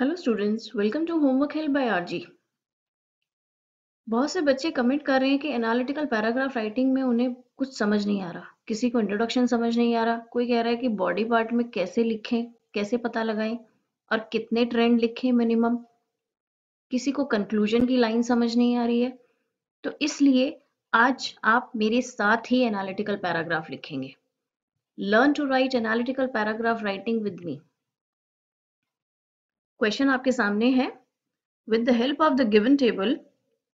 Hello students welcome to homework help by RG बहुत से बच्चे कमेंट कर रहे हैं कि एनालिटिकल पैराग्राफ राइटिंग में उन्हें कुछ समझ नहीं आ रहा किसी को इंट्रोडक्शन समझ नहीं आ रहा कोई कह रहा है कि बॉडी पार्ट में कैसे लिखें कैसे पता लगाएं और कितने ट्रेंड लिखें मिनिमम किसी को कंक्लूजन की लाइन समझ नहीं आ रही है तो इसलिए आज आप मेरे साथ ही एनालिटिकल पैराग्राफ लिखेंगे learn to write analytical paragraph writing with me question आपके सामने है with the help of the given table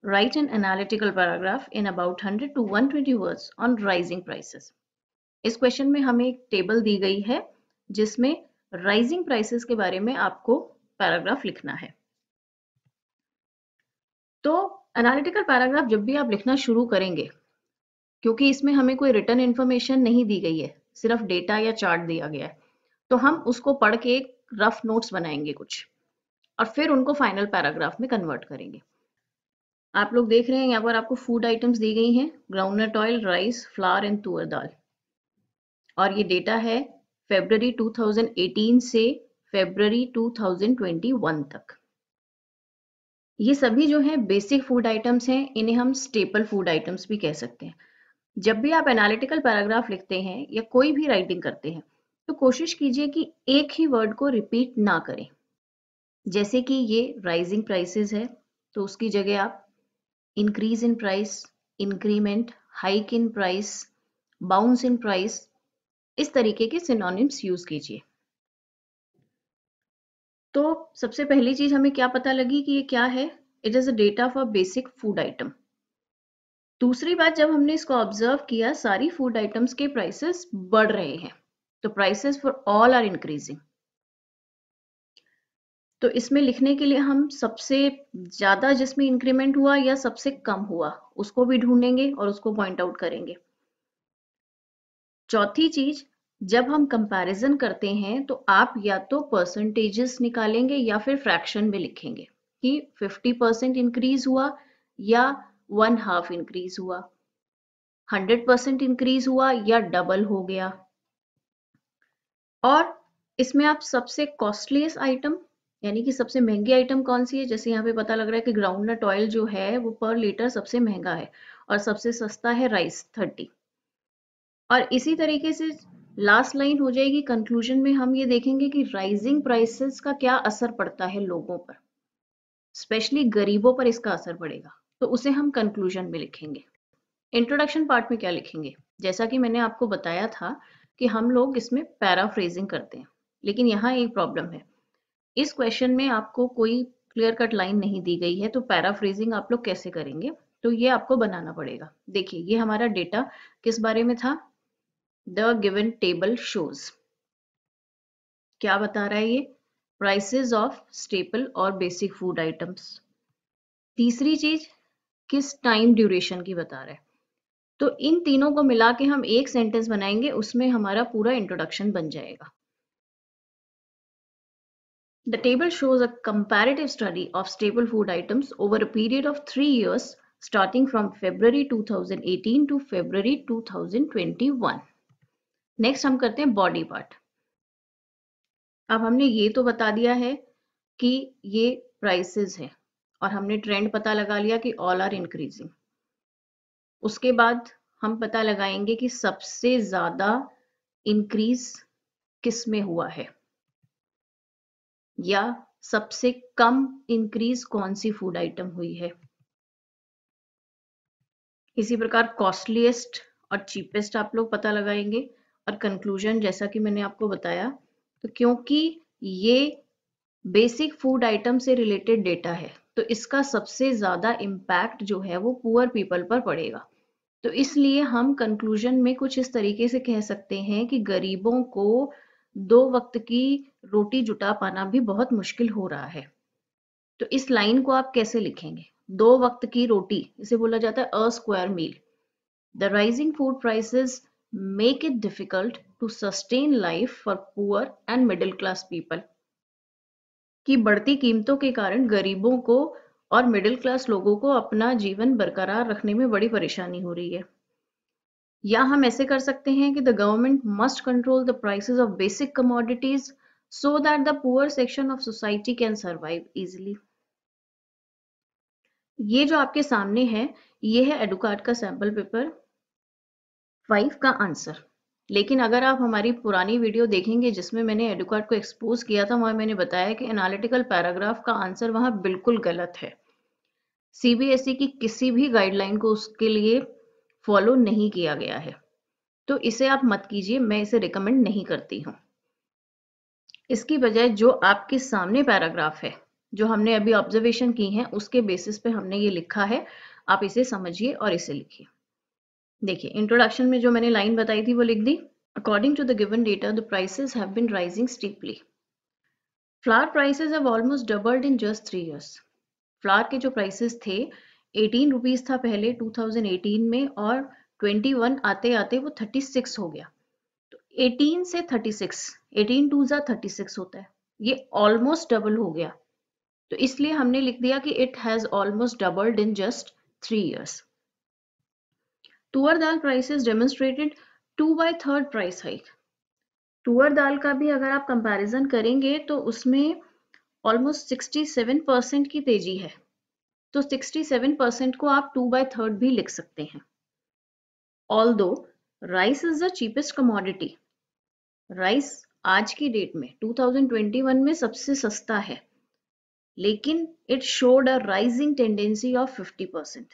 write an analytical paragraph in about 100 to 120 words on rising prices इस क्वेश्चन में हमें एक टेबल दी गई है जिसमें राइजिंग प्राइसेस के बारे में आपको पैराग्राफ लिखना है तो एनालिटिकल पैराग्राफ जब भी आप लिखना शुरू करेंगे क्योंकि इसमें हमें कोई रिटर्न इंफॉर्मेशन नहीं दी गई है सिर्फ डेटा या चार्ट दिया गया है तो हम उसको पढ़ के एक रफ नोट्स बनाएंगे कुछ और फिर उनको फाइनल पैराग्राफ में कन्वर्ट करेंगे आप लोग देख रहे हैं यहाँ पर आपको फूड आइटम्स दी गई हैं groundnut oil rice flour and tuar dal और ये डेटा है फेबररी 2018 से फेबररी 2021 तक ये सभी जो है बेसिक फूड आइटम्स हैं इन्हें हम स्टेपल फूड आइटम्स भी कह सकते हैं जब भी आप एनालिटिकल पैराग्राफ लिखते हैं या कोई भी राइटिंग करते हैं तो कोशिश कीजिए कि एक ही वर्ड को रिपीट ना करें जैसे कि ये राइजिंग प्राइसेस है तो उसकी जगह आप increase in price increment hike in price bounce in price इस तरीके के सिनोनिम्स यूज कीजिए तो सबसे पहली चीज हमें क्या पता लगी कि ये क्या है it is a data for basic food item दूसरी बात जब हमने इसको ऑब्जर्व किया सारी फूड आइटम्स के प्राइसेस बढ़ रहे हैं तो prices for all are increasing तो इसमें लिखने के लिए हम सबसे ज्यादा जिसमें इंक्रीमेंट हुआ या सबसे कम हुआ उसको भी ढूंढेंगे और उसको पॉइंट आउट करेंगे चौथी चीज जब हम कंपैरिजन करते हैं तो आप या तो परसेंटेजेस निकालेंगे या फिर फ्रैक्शन में लिखेंगे कि 50 परसेंट इंक्रीज हुआ या वन हाफ इंक्रीज हुआ 100 परसेंट इंक्रीज हुआ या डबल हो गया और इसमें आप सबसे कॉस्टलीस्ट आइटम यानी कि सबसे महंगी आइटम कौन सी है जैसे यहाँ पे पता लग रहा है कि ग्राउंड नट ऑयल जो है वो पर लीटर सबसे महंगा है और सबसे सस्ता है राइस थर्टी और इसी तरीके से लास्ट लाइन हो जाएगी कंक्लूजन में हम ये देखेंगे कि राइजिंग प्राइसेस का क्या असर पड़ता है लोगों पर स्पेशली गरीबों पर इसका असर पड़ेगा तो उसे हम कंक्लूजन में लिखेंगे इंट्रोडक्शन पार्ट में क्या लिखेंगे जैसा कि मैंने आपको बताया था कि हम लोग इसमें पैराफ्रेजिंग करते हैं लेकिन यहाँ एक प्रॉब्लम है इस क्वेश्चन में आपको कोई क्लियर कट लाइन नहीं दी गई है तो पैराफ्रेजिंग आप लोग कैसे करेंगे तो ये आपको बनाना पड़ेगा देखिए ये हमारा डेटा किस बारे में था द गिवन टेबल शोज क्या बता रहा है ये प्राइसेस ऑफ स्टेपल और बेसिक फूड आइटम्स तीसरी चीज किस टाइम ड्यूरेशन की बता रहा है तो इन तीनों को मिला के हम एक सेंटेंस बनाएंगे उसमें हमारा पूरा इंट्रोडक्शन बन जाएगा The table shows a comparative study of staple food items over a period of three years starting from February 2018 to February 2021. Next हम करते हैं बॉडी पार्ट अब हमने ये तो बता दिया है कि ये प्राइसेस है और हमने ट्रेंड पता लगा लिया कि ऑल आर इंक्रीजिंग उसके बाद हम पता लगाएंगे कि सबसे ज्यादा इंक्रीज किस में हुआ है या सबसे कम इंक्रीज कौन सी फूड आइटम हुई है इसी प्रकार कॉस्टलीएस्ट और चीपेस्ट आप लोग पता लगाएंगे और कंक्लूजन जैसा कि मैंने आपको बताया तो क्योंकि ये बेसिक फूड आइटम से रिलेटेड डेटा है तो इसका सबसे ज्यादा इम्पैक्ट जो है वो पुअर पीपल पर पड़ेगा तो इसलिए हम कंक्लूजन में कुछ इस तरीके से कह सकते हैं कि गरीबों को दो वक्त की रोटी जुटा पाना भी बहुत मुश्किल हो रहा है तो इस लाइन को आप कैसे लिखेंगे दो वक्त की रोटी इसे बोला जाता है a square meal the rising food prices make it difficult to sustain life for poor and middle class people की बढ़ती कीमतों के कारण गरीबों को और मिडिल क्लास लोगों को अपना जीवन बरकरार रखने में बड़ी परेशानी हो रही है या हम ऐसे कर सकते हैं कि the government must control the prices of basic commodities so that the poor section of society can survive easily ये जो आपके सामने है ये है एडुकार्ड का सैम्पल पेपर फाइव का आंसर लेकिन अगर आप हमारी पुरानी वीडियो देखेंगे जिसमें मैंने एडुकार्ड को एक्सपोज किया था वहां मैंने बताया कि एनालिटिकल पैराग्राफ का आंसर वहां बिल्कुल गलत है सीबीएसई e की किसी भी गाइडलाइन को उसके लिए फॉलो नहीं किया गया है तो इसे आप मत कीजिए मैं इसे रिकमेंड नहीं करती हूँ इसकी बजाय जो आपके सामने पैराग्राफ है जो हमने अभी ऑब्जर्वेशन की है उसके बेसिस पे हमने ये लिखा है आप इसे समझिए और इसे लिखिए देखिए इंट्रोडक्शन में जो मैंने लाइन बताई थी वो लिख दी according to the given data the prices have been rising steeply flour prices have almost doubled in just three years flour के जो प्राइसेस थे एटीन रुपीज था पहले 2018 में और 21 आते आते वो 36 हो गया तो 18 से 36 18 टू जा थर्टी होता है ये ऑलमोस्ट डबल हो गया तो इसलिए हमने लिख दिया कि it has almost doubled in just three years tuar dal prices demonstrated two by third price hike तुअर दाल का भी अगर आप कंपैरिजन करेंगे तो उसमें ऑलमोस्ट 67 परसेंट की तेजी है तो 67 परसेंट को आप टू बाय थर्ड भी लिख सकते हैं although rice is the cheapest commodity rice आज की डेट में 2021 में सबसे सस्ता है लेकिन it showed a rising tendency of 50 percent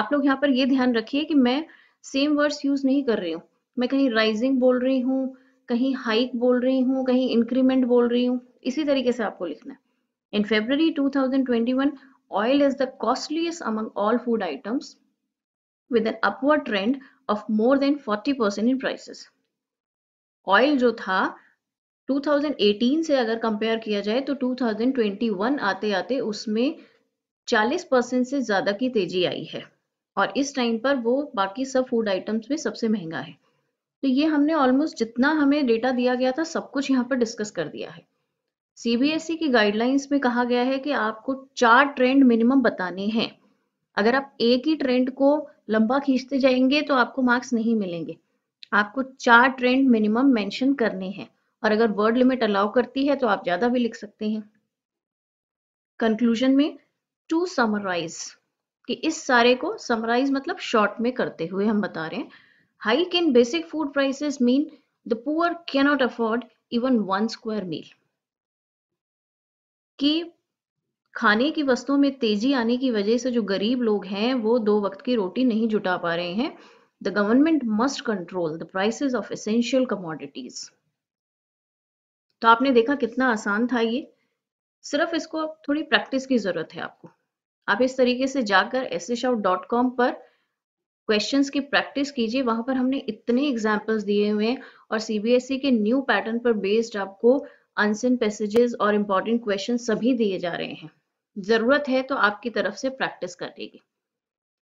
आप लोग यहाँ पर यह ध्यान रखिए कि मैं सेम वर्ड्स यूज नहीं कर रही हूँ मैं कहीं राइजिंग बोल रही हूँ कहीं हाइक बोल रही हूँ कहीं इंक्रीमेंट बोल रही हूँ इसी तरीके से आपको लिखना है इन February 2021 oil is the costliest among all food items with an upward trend of more than 40% in prices. oil jo tha 2018 से अगर कंपेयर किया जाए तो 2021 आते आते उसमें 40 परसेंट से ज़्यादा की तेजी आई है और इस टाइम पर वो बाकी सब फूड आइटम्स में सबसे महंगा है तो ये हमने ऑलमोस्ट जितना हमें डेटा दिया गया था सब कुछ यहाँ पर डिस्कस कर दिया है सीबीएसई e की गाइडलाइंस में कहा गया है कि आपको चार ट्रेंड मिनिमम बताने हैं अगर आप एक ही ट्रेंड को लंबा खींचते जाएंगे तो आपको मार्क्स नहीं मिलेंगे आपको चार ट्रेंड मिनिमम मेंशन करने हैं और अगर वर्ड लिमिट अलाउ करती है तो आप ज्यादा भी लिख सकते हैं कंक्लूजन में टू समराइज कि इस सारे को समराइज मतलब शॉर्ट में करते हुए हम बता रहे हैं hike in basic food prices mean the poor cannot afford even one square meal कि खाने की वस्तुओं में तेजी आने की वजह से जो गरीब लोग हैं वो दो वक्त की रोटी नहीं जुटा पा रहे हैं the government must control the prices of essential commodities तो आपने देखा कितना आसान था ये सिर्फ इसको थोड़ी प्रैक्टिस की जरूरत है आपको आप इस तरीके से जाकर एस पर क्वेश्चंस की प्रैक्टिस कीजिए वहां पर हमने इतने एग्जाम्पल्स दिए हुए हैं और सीबीएसई e के न्यू पैटर्न पर बेस्ड आपको अनसिन पैसेजेस और इम्पॉर्टेंट क्वेश्चन सभी दिए जा रहे हैं जरूरत है तो आपकी तरफ से प्रैक्टिस करेगी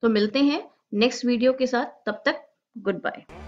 तो मिलते हैं नेक्स्ट वीडियो के साथ तब तक गुड बाय